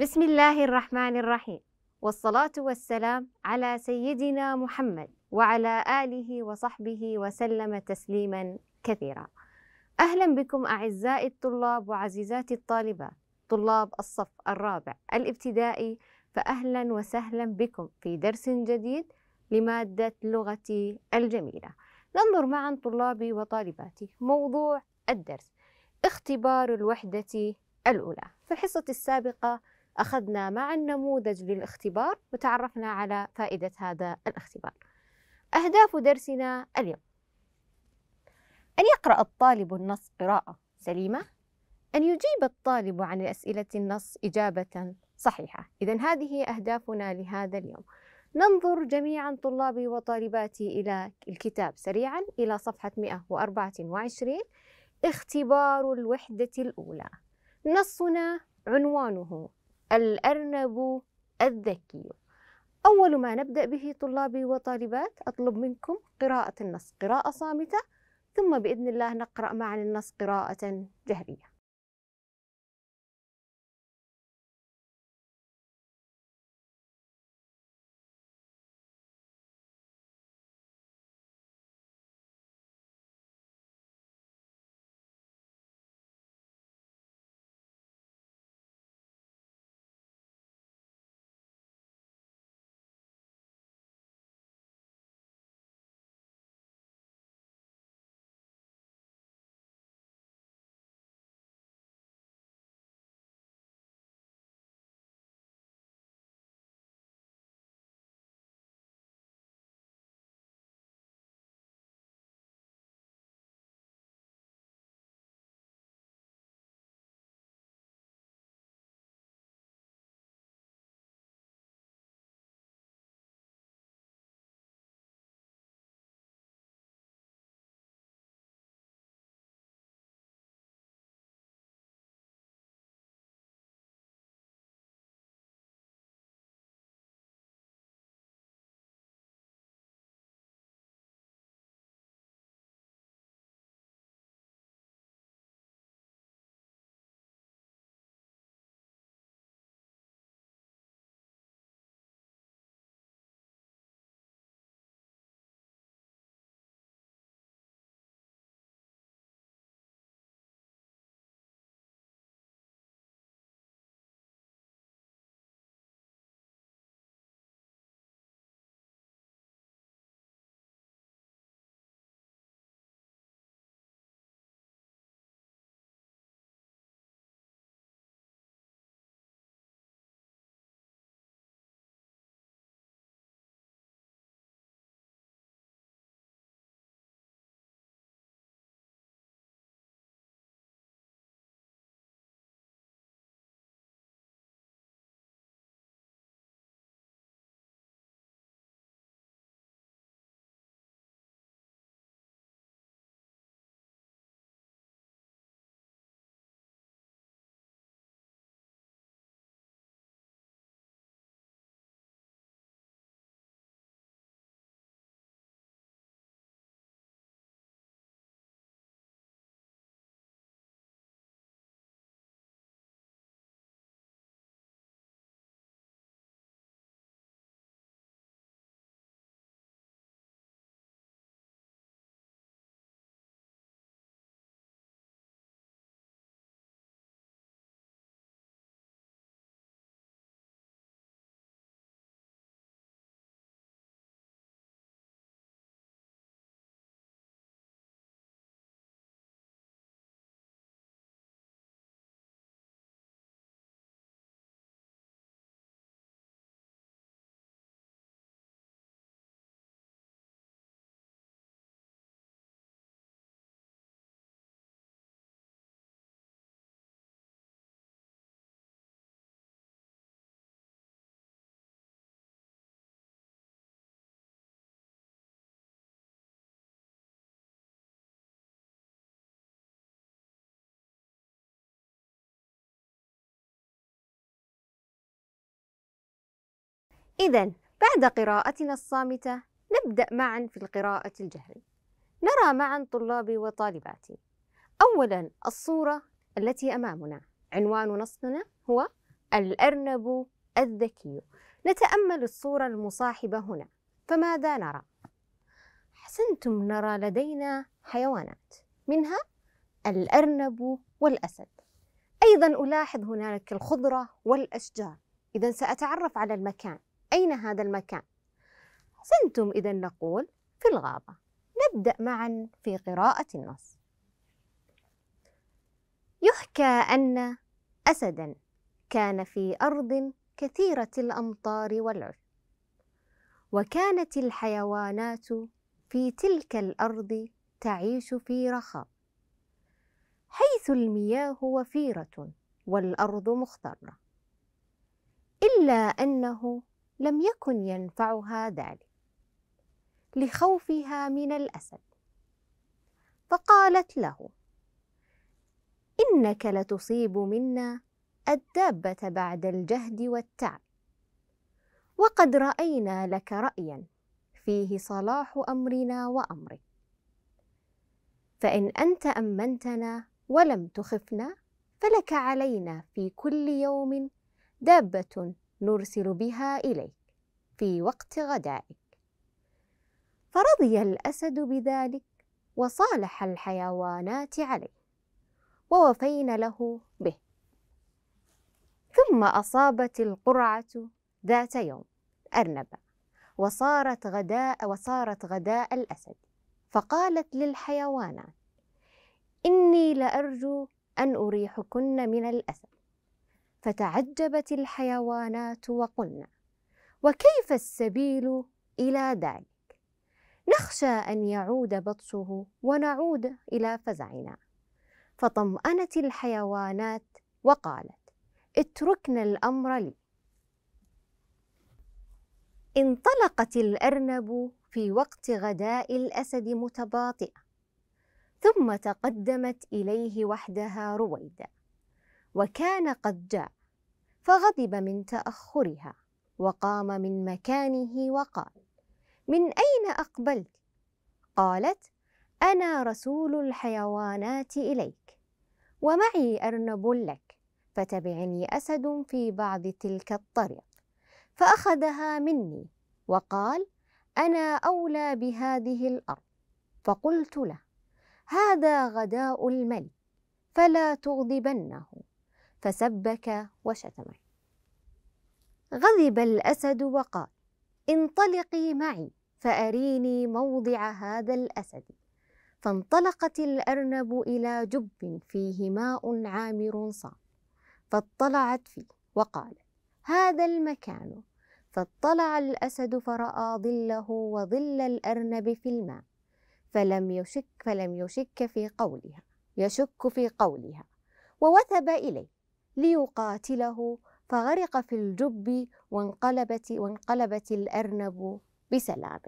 بسم الله الرحمن الرحيم والصلاة والسلام على سيدنا محمد وعلى آله وصحبه وسلم تسليما كثيرا أهلا بكم أعزائي الطلاب وعزيزاتي الطالبات طلاب الصف الرابع الابتدائي فأهلا وسهلا بكم في درس جديد لمادة لغتي الجميلة ننظر معا طلابي وطالباتي موضوع الدرس اختبار الوحدة الأولى في الحصة السابقة أخذنا معا نموذج للاختبار وتعرفنا على فائدة هذا الاختبار أهداف درسنا اليوم أن يقرأ الطالب النص قراءة سليمة أن يجيب الطالب عن أسئلة النص إجابة صحيحة إذا هذه أهدافنا لهذا اليوم ننظر جميعا طلابي وطالباتي إلى الكتاب سريعا إلى صفحة 124 اختبار الوحدة الأولى نصنا عنوانه الأرنب الذكي أول ما نبدأ به طلابي وطالبات أطلب منكم قراءة النص قراءة صامتة ثم بإذن الله نقرأ معا النص قراءة جهرية إذا بعد قراءتنا الصامتة نبدأ معا في القراءة الجهري نرى معا طلابي وطالباتي أولا الصورة التي أمامنا عنوان نصنا هو الأرنب الذكي نتأمل الصورة المصاحبة هنا فماذا نرى؟ أحسنتم نرى لدينا حيوانات منها الأرنب والأسد أيضا ألاحظ هناك الخضرة والأشجار إذا سأتعرف على المكان أين هذا المكان؟ أحسنتم إذا نقول في الغابة نبدأ معا في قراءة النص يحكى أن أسدا كان في أرض كثيرة الأمطار والعشب وكانت الحيوانات في تلك الأرض تعيش في رخاء حيث المياه وفيرة والأرض مخضرة إلا أنه لم يكن ينفعها ذلك لخوفها من الاسد فقالت له انك لتصيب منا الدابه بعد الجهد والتعب وقد راينا لك رايا فيه صلاح امرنا وامرك فان انت امنتنا ولم تخفنا فلك علينا في كل يوم دابه نرسل بها إليك في وقت غدائك فرضي الأسد بذلك وصالح الحيوانات عليه ووفين له به ثم أصابت القرعة ذات يوم أرنبا وصارت غداء وصارت غداء الأسد فقالت للحيوانات إني لأرجو أن أريحكن من الأسد فتعجبت الحيوانات وقلنا وكيف السبيل الى ذلك نخشى ان يعود بطشه ونعود الى فزعنا فطمانت الحيوانات وقالت اتركنا الامر لي انطلقت الارنب في وقت غداء الاسد متباطئه ثم تقدمت اليه وحدها رويده وكان قد جاء فغضب من تأخرها وقام من مكانه وقال من أين أقبلت؟ قالت أنا رسول الحيوانات إليك ومعي أرنب لك فتبعني أسد في بعض تلك الطريق فأخذها مني وقال أنا أولى بهذه الأرض فقلت له هذا غداء الملك فلا تغضبنه فسبك وشتمك غضب الأسد وقال انطلقي معي فأريني موضع هذا الأسد فانطلقت الأرنب إلى جب فيه ماء عامر صام فاطلعت فيه وقالت هذا المكان فاطلع الأسد فرأى ظله وظل الأرنب في الماء فلم يشك فلم يشك في قولها يشك في قولها ووثب إليه ليقاتله فغرق في الجب وانقلبت وانقلبت الأرنب بسلام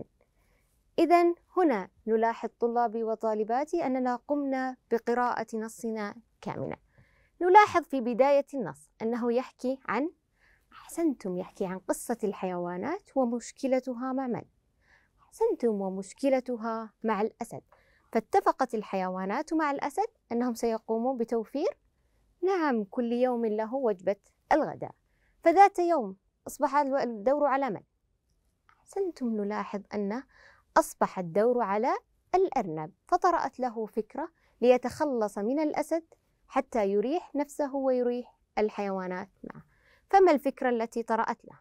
إذا هنا نلاحظ طلابي وطالباتي أننا قمنا بقراءة نصنا كاملا نلاحظ في بداية النص أنه يحكي عن أحسنتم يحكي عن قصة الحيوانات ومشكلتها مع من؟ أحسنتم ومشكلتها مع الأسد فاتفقت الحيوانات مع الأسد أنهم سيقومون بتوفير نعم كل يوم له وجبة الغداء فذات يوم أصبح الدور على من؟ أحسنتم نلاحظ أن أصبح الدور على الأرنب فطرأت له فكرة ليتخلص من الأسد حتى يريح نفسه ويريح الحيوانات معه فما الفكرة التي طرأت له؟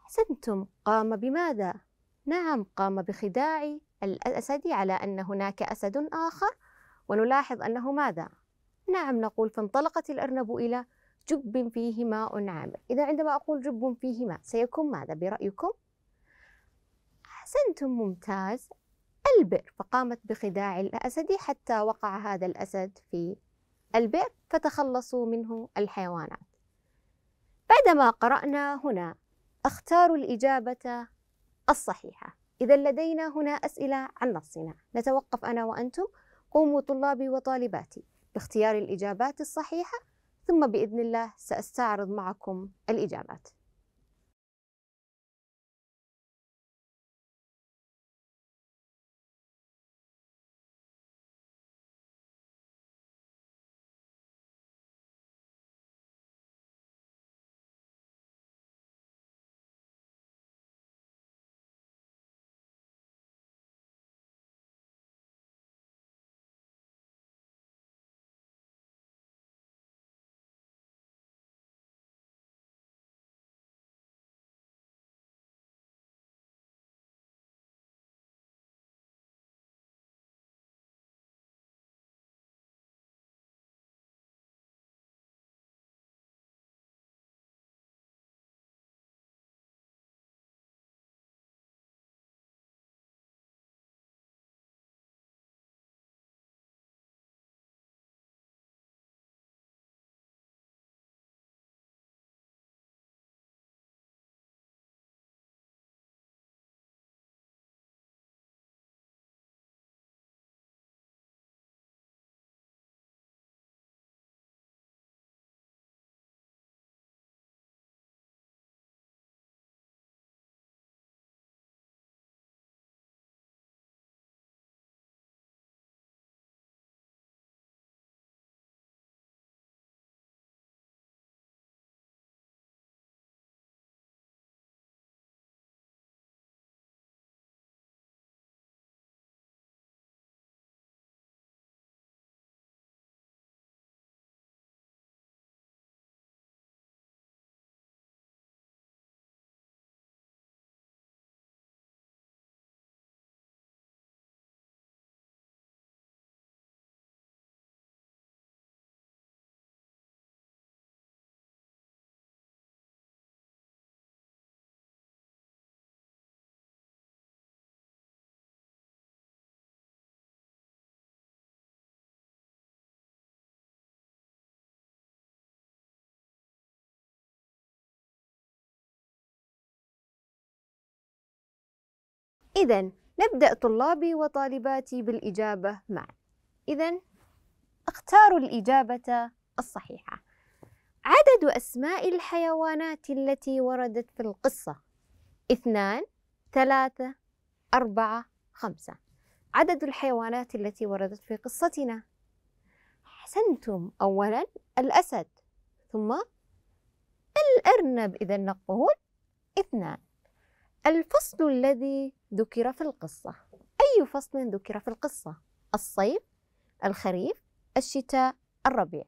أحسنتم قام بماذا؟ نعم قام بخداع الأسد على أن هناك أسد آخر ونلاحظ أنه ماذا؟ نعم نقول فانطلقت الأرنب إلى جب فيه ماء عامر إذا عندما أقول جب فيه ماء سيكون ماذا برأيكم؟ أحسنتم ممتاز البئر فقامت بخداع الأسد حتى وقع هذا الأسد في البئر فتخلصوا منه الحيوانات بعدما قرأنا هنا اختاروا الإجابة الصحيحة إذا لدينا هنا أسئلة عن نصنا نتوقف أنا وأنتم قوموا طلابي وطالباتي باختيار الإجابات الصحيحة ثم بإذن الله سأستعرض معكم الإجابات إذا نبدأ طلابي وطالباتي بالإجابة معا إذا اختاروا الإجابة الصحيحة عدد أسماء الحيوانات التي وردت في القصة اثنان ثلاثة أربعة خمسة عدد الحيوانات التي وردت في قصتنا أحسنتم أولا الأسد ثم الأرنب إذا نقول اثنان الفصل الذي ذكر في القصة أي فصل ذكر في القصة؟ الصيف، الخريف، الشتاء، الربيع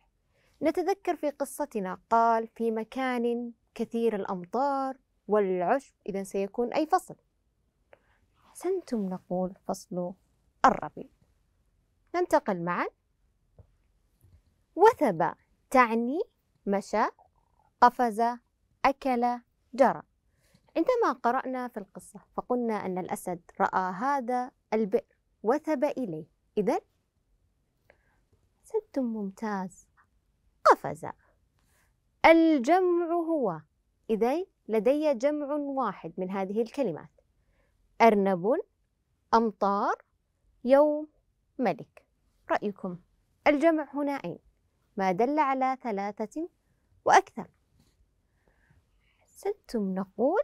نتذكر في قصتنا قال في مكان كثير الأمطار والعشب إذا سيكون أي فصل؟ أحسنتم نقول فصل الربيع ننتقل معا وثب تعني مشى قفز أكل جرى عندما قرأنا في القصة فقلنا أن الأسد رأى هذا البئر وثب إليه إذا سد ممتاز قفز الجمع هو إذا لدي جمع واحد من هذه الكلمات أرنب أمطار يوم ملك رأيكم الجمع هنا أين ما دل على ثلاثة وأكثر أحسنتم نقول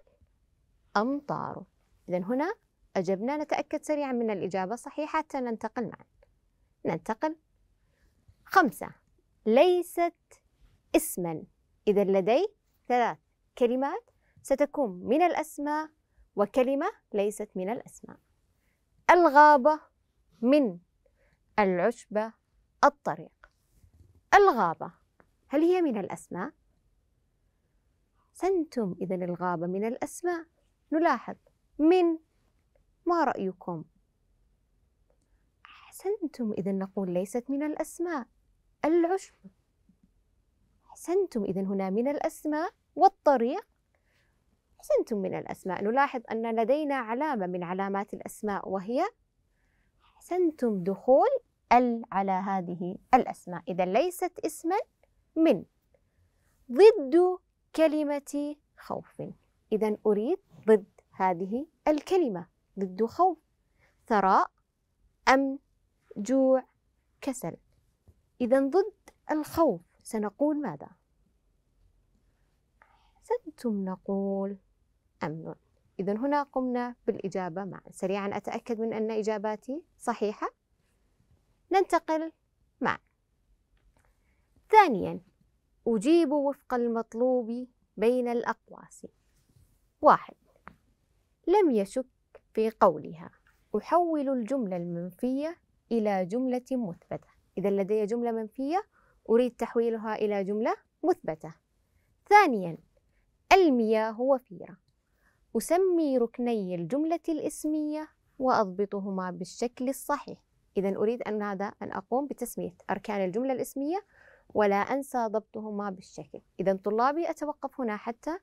أمطار إذا هنا أجبنا نتأكد سريعا من الإجابة الصحيحة حتى ننتقل معا ننتقل خمسة ليست اسما إذا لدي ثلاث كلمات ستكون من الأسماء وكلمة ليست من الأسماء الغابة من العشبة الطريق الغابة هل هي من الأسماء؟ سنتم إذا الغابة من الأسماء نلاحظ من ما رأيكم؟ أحسنتم إذا نقول ليست من الأسماء العشب أحسنتم إذا هنا من الأسماء والطريق أحسنتم من الأسماء نلاحظ أن لدينا علامة من علامات الأسماء وهي أحسنتم دخول ال على هذه الأسماء إذا ليست اسما من ضد كلمة خوف إذا أريد ضد هذه الكلمة ضد خوف ثراء أمن جوع كسل إذا ضد الخوف سنقول ماذا؟ أحسنتم نقول أمن إذا هنا قمنا بالإجابة معا سريعا أتأكد من أن إجاباتي صحيحة ننتقل معا ثانيا أجيب وفق المطلوب بين الأقواس واحد لم يشك في قولها أحول الجملة المنفية إلى جملة مثبتة إذا لدي جملة منفية أريد تحويلها إلى جملة مثبتة ثانيا المياه وفيرة أسمي ركني الجملة الإسمية وأضبطهما بالشكل الصحيح إذا أريد أن هذا أن أقوم بتسمية أركان الجملة الإسمية ولا أنسى ضبطهما بالشكل إذا طلابي أتوقف هنا حتى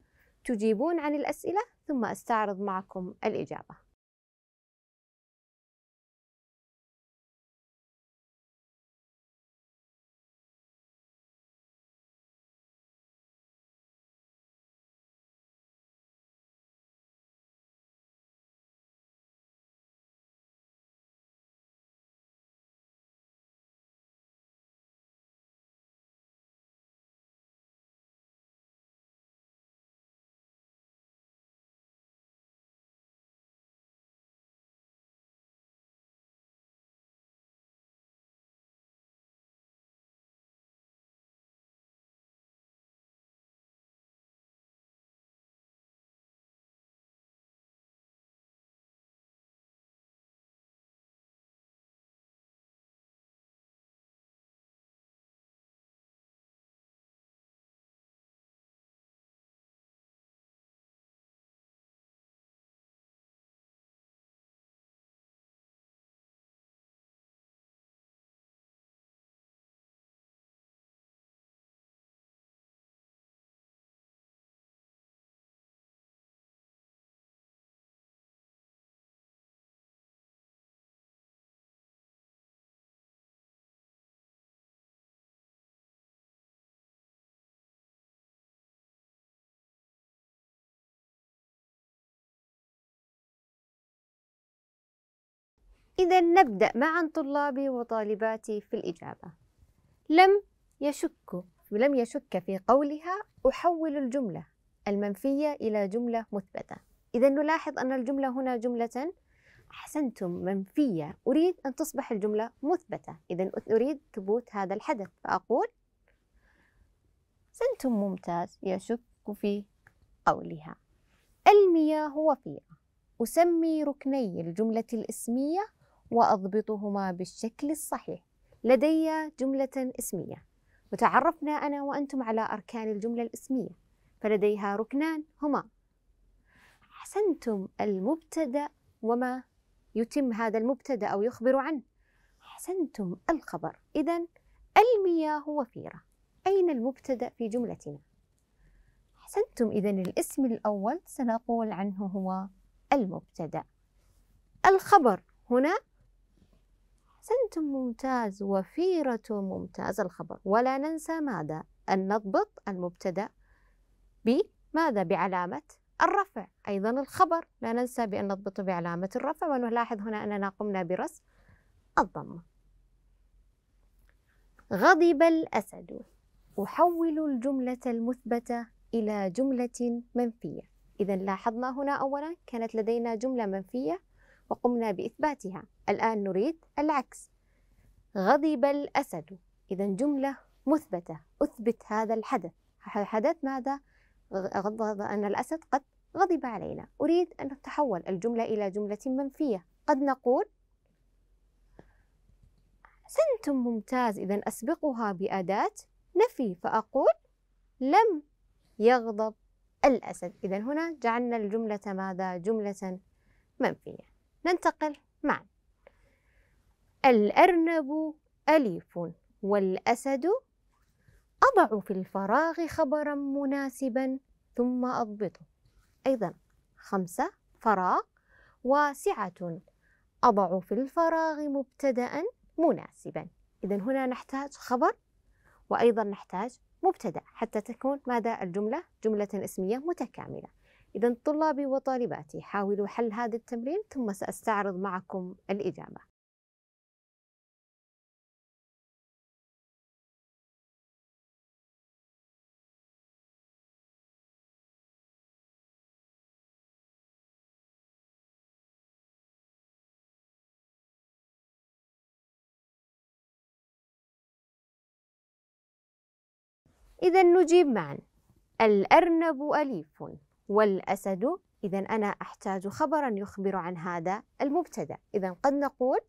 تجيبون عن الأسئلة ثم أستعرض معكم الإجابة إذا نبدأ معا طلابي وطالباتي في الإجابة لم يشك لم يشك في قولها أحول الجملة المنفية إلى جملة مثبتة إذا نلاحظ أن الجملة هنا جملة أحسنتم منفية أريد أن تصبح الجملة مثبتة إذا أريد ثبوت هذا الحدث فأقول أحسنتم ممتاز يشك في قولها المياه وفيرة أسمي ركني الجملة الإسمية واضبطهما بالشكل الصحيح لدي جمله اسميه وتعرفنا انا وانتم على اركان الجمله الاسميه فلديها ركنان هما احسنتم المبتدا وما يتم هذا المبتدا او يخبر عنه احسنتم الخبر اذا المياه وفيره اين المبتدا في جملتنا احسنتم اذا الاسم الاول سنقول عنه هو المبتدا الخبر هنا أحسنتم ممتاز وفيرة ممتاز الخبر ولا ننسى ماذا أن نضبط المبتدأ بماذا بعلامة الرفع أيضا الخبر لا ننسى بأن نضبطه بعلامة الرفع ونلاحظ هنا أننا قمنا برسم الضمة غضب الأسد أحول الجملة المثبتة إلى جملة منفية إذا لاحظنا هنا أولا كانت لدينا جملة منفية وقمنا بإثباتها الآن نريد العكس غضب الأسد إذا جملة مثبتة أثبت هذا الحدث حدث ماذا؟ غضب أن الأسد قد غضب علينا أريد أن تتحول الجملة إلى جملة منفية قد نقول أحسنتم ممتاز إذا أسبقها بأداة نفي فأقول لم يغضب الأسد إذا هنا جعلنا الجملة ماذا؟ جملة منفية ننتقل معا الأرنب أليف والأسد أضع في الفراغ خبرا مناسبا ثم أضبطه أيضا خمسة فراغ واسعة أضع في الفراغ مبتدأ مناسبا إذا هنا نحتاج خبر وأيضا نحتاج مبتدأ حتى تكون ماذا الجملة جملة اسمية متكاملة إذا طلابي وطالباتي حاولوا حل هذا التمرين ثم سأستعرض معكم الإجابة. إذا نجيب معا الأرنب أليف والأسد إذا أنا أحتاج خبرا يخبر عن هذا المبتدأ إذا قد نقول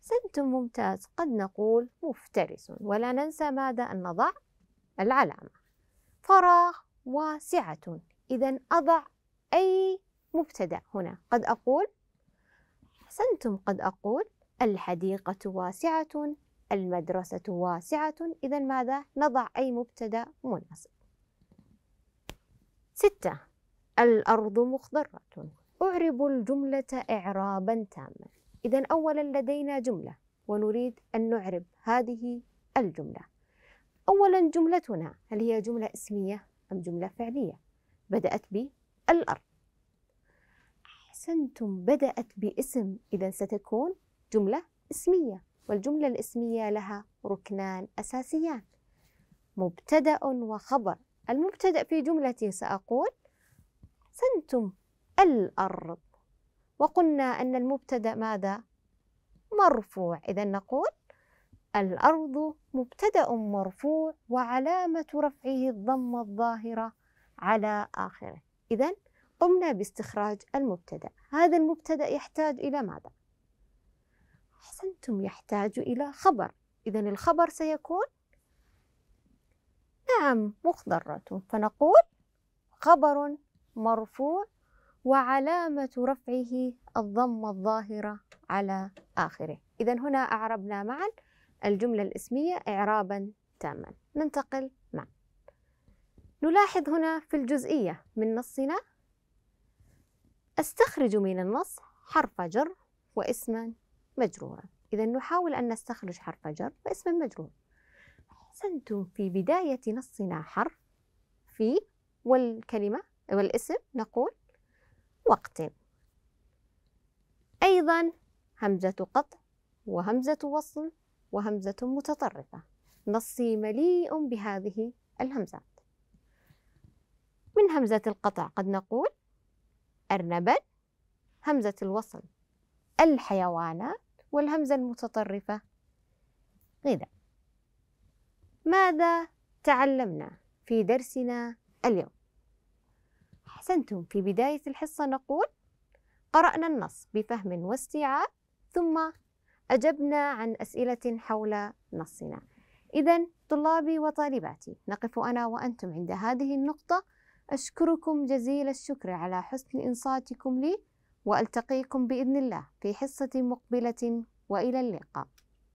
سنت ممتاز قد نقول مفترس ولا ننسى ماذا أن نضع العلامة فراغ واسعة إذا أضع أي مبتدأ هنا قد أقول سنتم قد أقول الحديقة واسعة المدرسة واسعة إذا ماذا نضع أي مبتدأ مناسب ستة الأرض مخضرة أعرب الجملة إعرابا تاما إذا أولا لدينا جملة ونريد أن نعرب هذه الجملة أولا جملتنا هل هي جملة اسمية أم جملة فعلية بدأت بالأرض أحسنتم بدأت باسم إذا ستكون جملة اسمية والجملة الاسمية لها ركنان أساسيان مبتدأ وخبر المبتدأ في جملتي سأقول سنتم الأرض وقلنا أن المبتدأ ماذا؟ مرفوع إذا نقول الأرض مبتدأ مرفوع وعلامة رفعه الضمة الظاهرة على آخره إذا قمنا باستخراج المبتدأ هذا المبتدأ يحتاج إلى ماذا؟ أحسنتم يحتاج إلى خبر إذا الخبر سيكون نعم مخضرة فنقول خبر مرفوع وعلامة رفعه الضمة الظاهرة على آخره إذا هنا أعربنا معا الجملة الاسمية إعرابا تاما ننتقل معا نلاحظ هنا في الجزئية من نصنا استخرج من النص حرف جر واسما مجرورا إذا نحاول أن نستخرج حرف جر واسما مجرورا أحسنتم في بداية نصنا حرف في والكلمة والاسم نقول وقت أيضا همزة قطع وهمزة وصل وهمزة متطرفة نصي مليء بهذه الهمزات من همزة القطع قد نقول أرنبا همزة الوصل الحيوانات والهمزة المتطرفة غذاء ماذا تعلمنا في درسنا اليوم؟ أحسنتم في بداية الحصة نقول قرأنا النص بفهم واستيعاب ثم أجبنا عن أسئلة حول نصنا إذا طلابي وطالباتي نقف أنا وأنتم عند هذه النقطة أشكركم جزيل الشكر على حسن إنصاتكم لي وألتقيكم بإذن الله في حصة مقبلة وإلى اللقاء